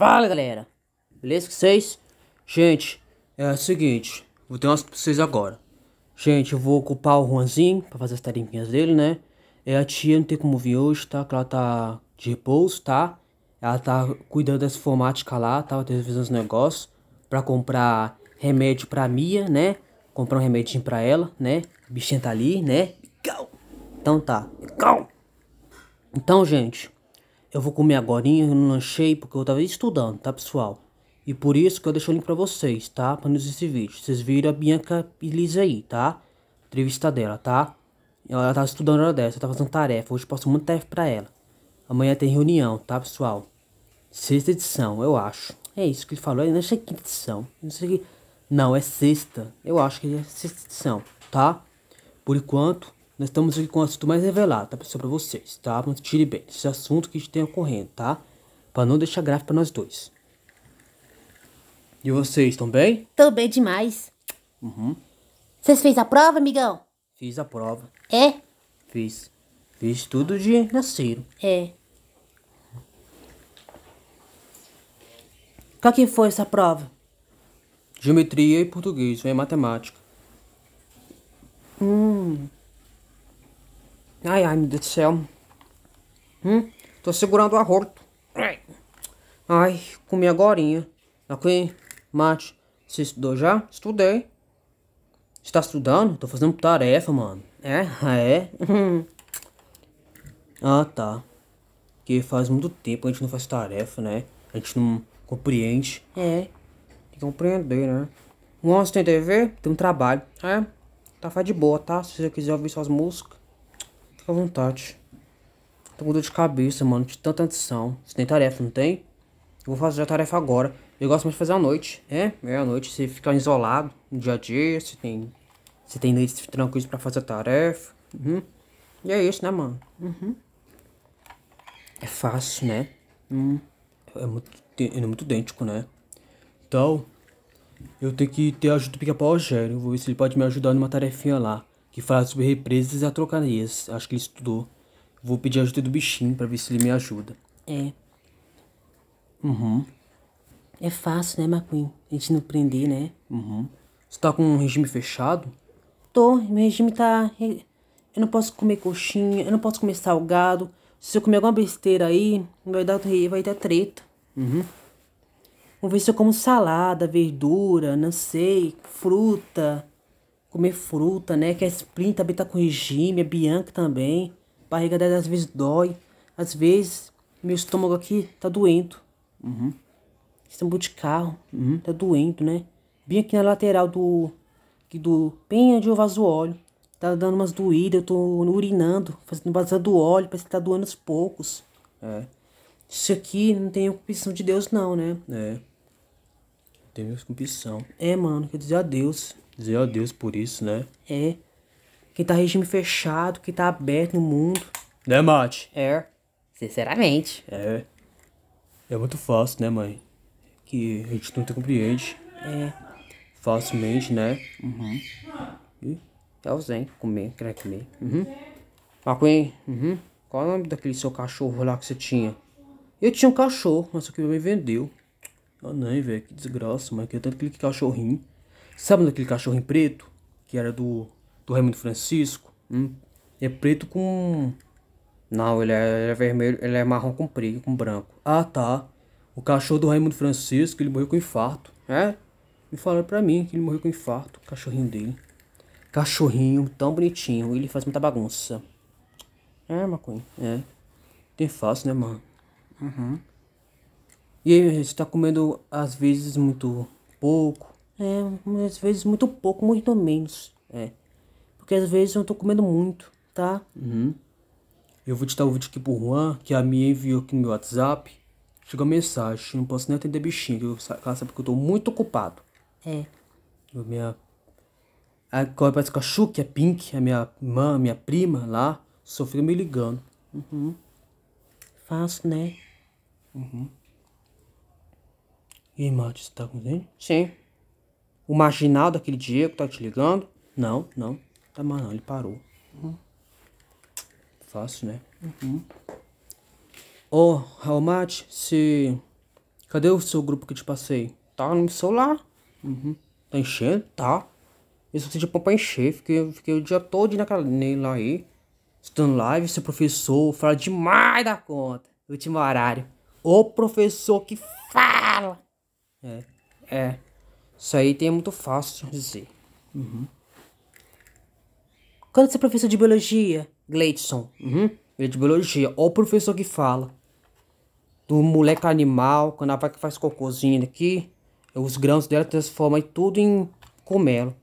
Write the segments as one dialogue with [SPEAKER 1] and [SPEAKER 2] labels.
[SPEAKER 1] Fala galera, beleza com vocês? Gente, é o seguinte, vou ter umas pra vocês agora. Gente, eu vou ocupar o Juanzinho pra fazer as tarinhas dele, né? É a tia, não tem como vir hoje, tá? Que ela tá de repouso, tá? Ela tá cuidando dessa informática lá, tá? Tá revisando os negócios pra comprar remédio pra Mia, né? Comprar um remedinho pra ela, né? A bichinha tá ali, né? Então tá. Então, gente, eu vou comer agora, eu não lanchei porque eu tava estudando, tá pessoal? E por isso que eu deixo o link pra vocês, tá? Pra não esse vídeo. Vocês viram a Bianca Elisa aí, tá? entrevista dela, tá? Ela tá estudando hora dessa, tá fazendo tarefa. Hoje passo muita tarefa pra ela. Amanhã tem reunião, tá, pessoal? Sexta edição, eu acho. É isso que ele falou. Eu não sei que edição. Não sei que... Não, é sexta. Eu acho que é sexta edição, tá? Por enquanto, nós estamos aqui com o assunto mais revelado, tá, pessoal, pra vocês, tá? Mas tire bem esse assunto que a gente tem ocorrendo, tá? Pra não deixar grave pra nós dois. E vocês, estão bem? Tô bem demais. Uhum. Vocês fez a prova, amigão? Fiz a prova. É? Fiz. Fiz tudo de nasceiro. É. Qual que foi essa prova? Geometria e português, vem matemática. Hum. Ai, ai, meu Deus do céu. Hum, tô segurando o arroto. Ai, comi agorinha. Tá Aqui, mate. Você estudou já? Estudei. Está estudando? Tô fazendo tarefa, mano. É? Ah, é? ah, tá. Que faz muito tempo a gente não faz tarefa, né? A gente não compreende. É. Tem que compreender, né? Nossa, tem TV? Tem um trabalho. É. Tá faz de boa, tá? Se você quiser ouvir suas músicas. Fica à vontade. Tô com dor de cabeça, mano, de tanta adição. Você tem tarefa, não tem? Eu vou fazer a tarefa agora. Eu gosto mais de fazer à noite, né? é? meia à noite, você fica isolado no dia a dia, você tem. Você tem noites tranquilos pra fazer a tarefa. Uhum. E é isso, né, mano? Uhum. É fácil, né? Hum. É, muito, é muito idêntico, né? Então, eu tenho que ter ajuda do pica-pau Rogério. Vou ver se ele pode me ajudar numa tarefinha lá que fala sobre represas e a atrocarias. Acho que ele estudou. Vou pedir a ajuda do bichinho para ver se ele me ajuda. É. Uhum. É fácil, né, Macuim? A gente não prender, né? Uhum. Você tá com um regime fechado? Tô, meu regime tá. Eu não posso comer coxinha, eu não posso comer salgado. Se eu comer alguma besteira aí, vai dar, vai dar treta. Uhum. Vou ver se eu como salada, verdura, não sei, fruta comer fruta, né? Que a é Sprint também tá com regime, a é Bianca também. barriga dela às vezes dói. Às vezes, meu estômago aqui tá doendo. Uhum. Estômago de carro, uhum. tá doendo, né? Bem aqui na lateral do... Aqui do bem onde eu vaso óleo. Tá dando umas doídas, eu tô urinando, fazendo vazando óleo, parece que tá doendo aos poucos. É. Isso aqui não tem opção de Deus não, né? É. Não tem opção. É, mano, quer dizer adeus dizer ó Deus por isso, né? É. Quem tá regime fechado, quem tá aberto no mundo. Né, Mate? É. Sinceramente. É. É muito fácil, né, mãe? Que a gente não te compreende. É. Facilmente, né? Uhum. Ih. É o Zen, comer, quer comer. Uhum. Macuim, uhum. Qual é o nome daquele seu cachorro lá que você tinha? Eu tinha um cachorro, mas o que me vendeu. Ah, não, velho, que desgraça, mas que tanto aquele cachorrinho. Sabe daquele cachorrinho preto? Que era do, do Raimundo Francisco? Hum? É preto com. Não, é, ele é, vermelho, ele é marrom com preto, com branco. Ah tá. O cachorro do Raimundo Francisco, ele morreu com infarto. É? Me falaram pra mim que ele morreu com infarto, o cachorrinho dele. Cachorrinho tão bonitinho, ele faz muita bagunça. É, maconha, é. Tem fácil, né, mano? Uhum. E aí, você tá comendo às vezes muito pouco, é, às vezes muito pouco, muito menos. É. Porque às vezes eu tô comendo muito, tá? Uhum. Eu vou te dar o vídeo aqui pro Juan, que a minha enviou aqui no meu WhatsApp. Chegou a mensagem, não posso nem atender bichinho, que ela sabe que eu tô muito ocupado. É. Eu, minha. Agora parece que a Chu, que é Pink, a minha irmã, minha prima lá, sofreu me ligando. Uhum. Fácil, né? Uhum. E aí, Matheus, tá com ele? Sim o marginal daquele Diego tá te ligando? Não, não. Tá mal não, ele parou. Uhum. Fácil, né? Uhum. Ô, oh, Raulmate, se. Cadê o seu grupo que te passei? Tá no celular. Uhum. Tá enchendo? Tá. Eu só de pão pra encher. Fiquei, fiquei o dia todo naquela lá aí. Estudando live, seu professor fala demais da conta. Último horário. O professor que fala! É. É. Isso aí tem é muito fácil de dizer. Uhum. Quando você é professor de biologia, Gleidson? Uhum. Ele é de biologia. ou o professor que fala. Do moleque animal, quando a vaca faz cocôzinho aqui, os grãos dela transformam tudo em comelo.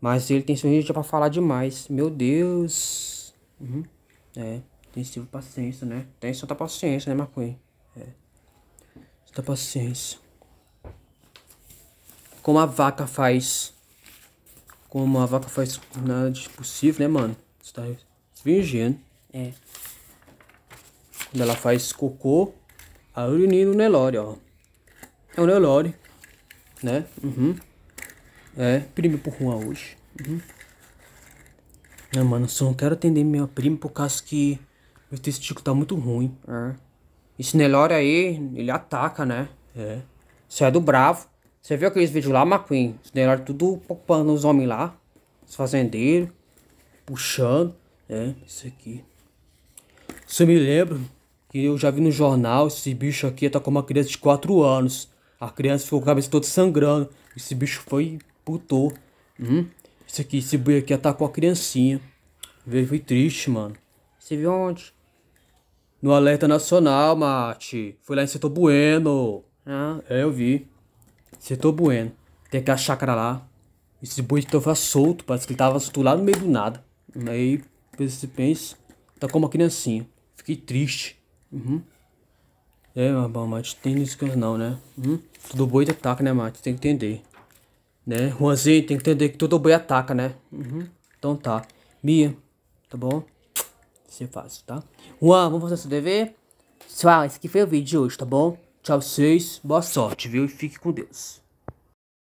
[SPEAKER 1] Mas ele tem surgência para falar demais. Meu Deus. Uhum. É. Intensivo paciência, né? Tem santa tá paciência, né, Marquinhos? É. Santa tá paciência como a vaca faz. Como a vaca faz nada né, de possível, né, mano? Você tá fingindo. É. Quando ela faz cocô, a urina no Nelore, ó. É o Nelore, né? Uhum. É, prima por rua hoje. Uhum. Não, é, mano, só não quero atender minha prima por causa que meu testículo tá muito ruim. É. Esse Nelore aí, ele ataca, né? É. Você é do bravo. Você viu aqueles vídeos lá, McQueen? Os denários tudo poupando os homens lá. Os fazendeiros. Puxando. É, isso aqui. Você me lembra que eu já vi no jornal esse bicho aqui tá com uma criança de 4 anos. A criança ficou com a cabeça toda sangrando. Esse bicho foi putou. Hum? Esse aqui, esse boi aqui atacou tá a criancinha. Veio, foi triste, mano. Você viu onde? No Alerta Nacional, mate. Foi lá em Setor Bueno. Ah, é, eu vi. Setor Bueno. Tem aquela chácara lá. Esse boi estava solto, parece que ele tava solto lá no meio do nada. Aí, você pensa, tá como uma criancinha. Fiquei triste. Uhum. É, mas, mas tem isso que não, né? Uhum. Todo boi ataca, né, mate? Tem que entender. Né? Juanzinho, tem que entender que todo boi ataca, né? Uhum. Então tá. Mia, tá bom? Você é faz, tá? Juan, vamos fazer seu dever? Pessoal, ah, esse aqui foi o vídeo de hoje, tá bom? Tchau vocês, boa sorte, viu? E fique com Deus.